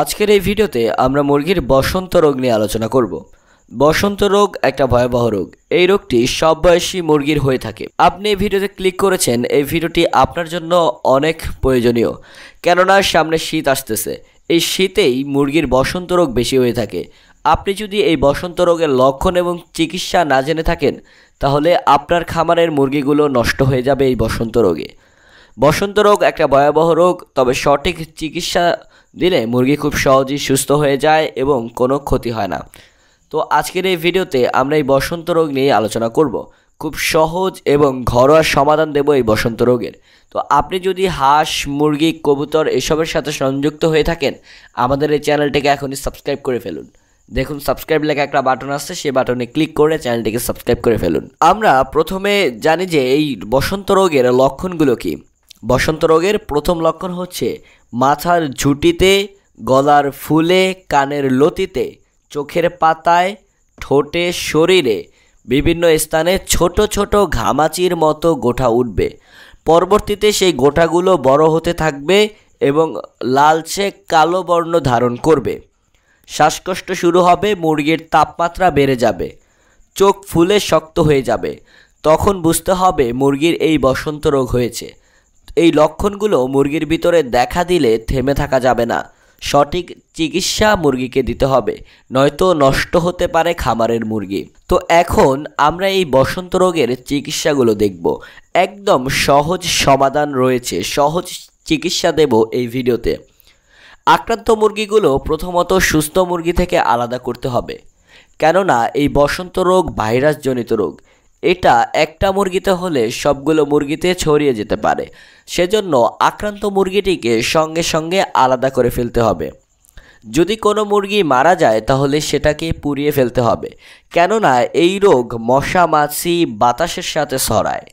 আজকের এই ভিডিওতে আমরা মুরগির বসন্ত রোগ নিয়ে আলোচনা করব বসন্ত রোগ একটা ভয়াবহ রোগ এই রোগটি সব বয়সী মুরগির হয়ে থাকে আপনি এই ভিডিওতে ক্লিক করেছেন এই ভিডিওটি আপনার জন্য অনেক প্রয়োজনীয় কেননা সামনে শীত আসতেছে এই শীতেই মুরগির বসন্ত রোগ বেশি হয়ে থাকে আপনি যদি এই বসন্ত রোগের লক্ষণ এবং চিকিৎসা না জেনে থাকেন তাহলে আপনার খামারের মুরগিগুলো নষ্ট হয়ে যাবে এই বসন্ত রোগে বসন্ত রোগ একটা ভয়াবহ রোগ তবে সঠিক চিকিৎসা দিলে মুরগি খুব সহজেই সুস্থ হয়ে যায় এবং কোনো ক্ষতি হয় না তো আজকের এই ভিডিওতে আমরা এই বসন্ত রোগ নিয়ে আলোচনা করব খুব সহজ এবং ঘরোয়া সমাধান দেব এই বসন্ত রোগের তো আপনি যদি হাঁস মুরগি কবুতর এসবের সাথে সংযুক্ত হয়ে থাকেন আমাদের এই চ্যানেলটিকে এখনই সাবস্ক্রাইব করে ফেলুন দেখুন সাবস্ক্রাইব লেখা একটা বাটন আসছে সেই বাটনে ক্লিক করে চ্যানেলটিকে সাবস্ক্রাইব করে ফেলুন আমরা প্রথমে জানি যে এই বসন্ত রোগের লক্ষণগুলো কী বসন্ত রোগের প্রথম লক্ষণ হচ্ছে মাথার ঝুঁটিতে গলার ফুলে কানের লতিতে চোখের পাতায় ঠোঁটে শরীরে বিভিন্ন স্থানে ছোট ছোট ঘামাচির মতো গোঠা উঠবে পরবর্তীতে সেই গোঠাগুলো বড় হতে থাকবে এবং লালচে কালো বর্ণ ধারণ করবে শ্বাসকষ্ট শুরু হবে মুরগির তাপমাত্রা বেড়ে যাবে চোখ ফুলে শক্ত হয়ে যাবে তখন বুঝতে হবে মুরগির এই বসন্ত রোগ হয়েছে এই লক্ষণগুলো মুরগির ভিতরে দেখা দিলে থেমে থাকা যাবে না সঠিক চিকিৎসা মুরগিকে দিতে হবে নয়তো নষ্ট হতে পারে খামারের মুরগি তো এখন আমরা এই বসন্ত রোগের চিকিৎসাগুলো দেখব একদম সহজ সমাধান রয়েছে সহজ চিকিৎসা দেব এই ভিডিওতে আক্রান্ত মুরগিগুলো প্রথমত সুস্থ মুরগি থেকে আলাদা করতে হবে কেননা এই বসন্ত রোগ ভাইরাসজনিত রোগ এটা একটা মুরগিতে হলে সবগুলো মুরগিতে ছড়িয়ে যেতে পারে সেজন্য আক্রান্ত মুরগিটিকে সঙ্গে সঙ্গে আলাদা করে ফেলতে হবে যদি কোনো মুরগি মারা যায় তাহলে সেটাকে পুড়িয়ে ফেলতে হবে কেননা এই রোগ মশা মাছি বাতাসের সাথে ছড়ায়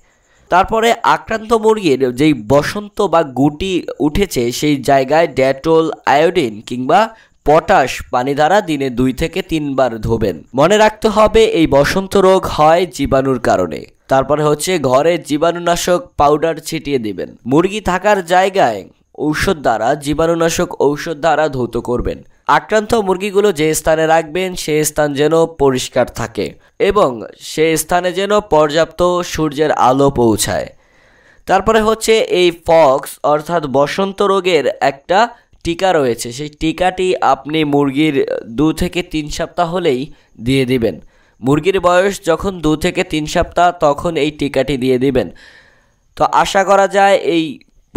তারপরে আক্রান্ত মুরগির যেই বসন্ত বা গুটি উঠেছে সেই জায়গায় ডেটল আয়োডিন কিংবা পটাশ পানি দ্বারা দিনে দুই থেকে তিনবার ধোবেন মনে রাখতে হবে এই বসন্ত রোগ হয় জীবাণুর কারণে তারপরে হচ্ছে ঘরে জীবাণুনাশক পাউডার ছিটিয়ে দিবেন মুরগি থাকার জায়গায় ঔষধ দ্বারা জীবাণুনাশক ঔষধ দ্বারা ধৌত করবেন আক্রান্ত মুরগিগুলো যে স্থানে রাখবেন সে স্থান যেন পরিষ্কার থাকে এবং সে স্থানে যেন পর্যাপ্ত সূর্যের আলো পৌঁছায় তারপরে হচ্ছে এই ফক্স অর্থাৎ বসন্ত রোগের একটা টিকা রয়েছে সেই টিকাটি আপনি মুরগির দু থেকে তিন সপ্তাহ হলেই দিয়ে দিবেন মুরগির বয়স যখন দু থেকে তিন সপ্তাহ তখন এই টিকাটি দিয়ে দিবেন তো আশা করা যায় এই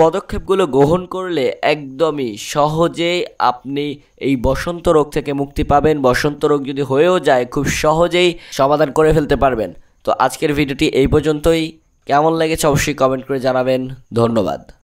পদক্ষেপগুলো গ্রহণ করলে একদমই সহজেই আপনি এই বসন্ত রোগ থেকে মুক্তি পাবেন বসন্ত রোগ যদি হয়েও যায় খুব সহজেই সমাধান করে ফেলতে পারবেন তো আজকের ভিডিওটি এই পর্যন্তই কেমন লেগেছে অবশ্যই কমেন্ট করে জানাবেন ধন্যবাদ